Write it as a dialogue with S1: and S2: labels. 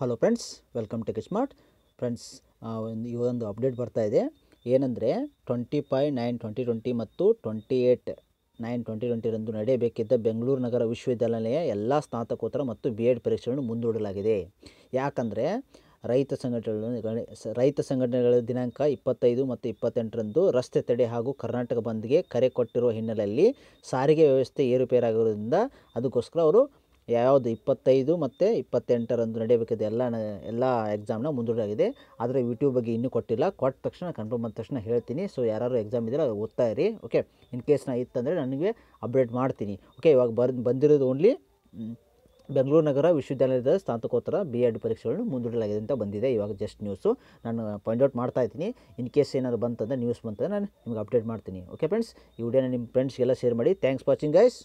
S1: hello friends welcome to smart friends ಈ ಒಂದು update ಬರ್ತಾ ಇದೆ ಏನಂದರೆ twenty five nine twenty twenty ಮತ್ತು ಟ್ವೆಂಟಿ ಏಟ್ ನೈನ್ ಟ್ವೆಂಟಿ ರಂದು ನಡೆಯಬೇಕಿದ್ದ ಬೆಂಗಳೂರು ನಗರ ವಿಶ್ವವಿದ್ಯಾಲಯ ಎಲ್ಲ ಸ್ನಾತಕೋತ್ತರ ಮತ್ತು ಬಿ ಎಡ್ ಪರೀಕ್ಷೆಗಳನ್ನು ಮುಂದೂಡಲಾಗಿದೆ ಯಾಕಂದರೆ ರೈತ ಸಂಘಟನೆಗಳು ರೈತ ಸಂಘಟನೆಗಳ ದಿನಾಂಕ ಇಪ್ಪತ್ತೈದು ಮತ್ತು ಇಪ್ಪತ್ತೆಂಟರಂದು ರಸ್ತೆ ತಡೆ ಹಾಗೂ ಕರ್ನಾಟಕ ಬಂದ್ಗೆ ಕರೆ ಕೊಟ್ಟಿರುವ ಹಿನ್ನೆಲೆಯಲ್ಲಿ ಸಾರಿಗೆ ವ್ಯವಸ್ಥೆ ಏರುಪೇರಾಗಿರೋದ್ರಿಂದ ಅದಕ್ಕೋಸ್ಕರ ಅವರು ಯಾವ್ದು ಇಪ್ಪತ್ತೈದು ಮತ್ತು ಇಪ್ಪತ್ತೆಂಟರಂದು ನಡೆಯಬೇಕಿದೆ ಎಲ್ಲ ಎಲ್ಲ ಎಕ್ಸಾಮ್ನ ಮುಂದೂಡಲಾಗಿದೆ ಆದರೆ ಯೂಟ್ಯೂಬ್ ಬಗ್ಗೆ ಇನ್ನೂ ಕೊಟ್ಟಿಲ್ಲ ಕೊಟ್ಟ ತಕ್ಷಣ ಕನ್ಫರ್ಮ್ ಬಂದ ತಕ್ಷಣ ಹೇಳ್ತೀನಿ ಸೊ ಯಾರು ಎಕ್ಸಾಮ್ ಇದ್ದರೆ ಓದ್ತಾ ಇರಿ ಓಕೆ ಇನ್ ಕೇಸ್ ಕೇಸ್ನ ಇತ್ತಂದರೆ ನನಗೆ ಅಪ್ಡೇಟ್ ಮಾಡ್ತೀನಿ ಓಕೆ ಇವಾಗ ಬರ್ ಬಂದಿರೋದು ಓನ್ಲಿ ಬೆಂಗಳೂರು ನಗರ ವಿಶ್ವವಿದ್ಯಾಲಯದ ಸ್ನಾತಕೋತ್ತರ ಬಿ ಎಡ್ ಪರೀಕ್ಷೆಗಳನ್ನು ಮುಂದೂಡಲಾಗಿದೆ ಅಂತ ಬಂದಿದೆ ಇವಾಗ ಜಸ್ಟ್ ನ್ಯೂಸು ನಾನು ಔಟ್ ಮಾಡ್ತಾ ಇದ್ದೀನಿ ಇನ್ ಕೇಸ್ ಏನಾದರೂ ಬಂತಂದರೆ ನ್ಯೂಸ್ ಬಂತಂದರೆ ನಾನು ನಿಮ್ಗೆ ಅಪ್ಡೇಟ್ ಮಾಡ್ತೀನಿ ಓಕೆ ಫ್ರೆಂಡ್ಸ್ ಈ ವಿಡಿಯೋನ ನಿಮ್ಮ ಫ್ರೆಂಡ್ಸ್ಗೆಲ್ಲ ಶೇರ್ ಮಾಡಿ ಥ್ಯಾಂಕ್ಸ್ ವಾಚಿಂಗ್ ಗೈಸ್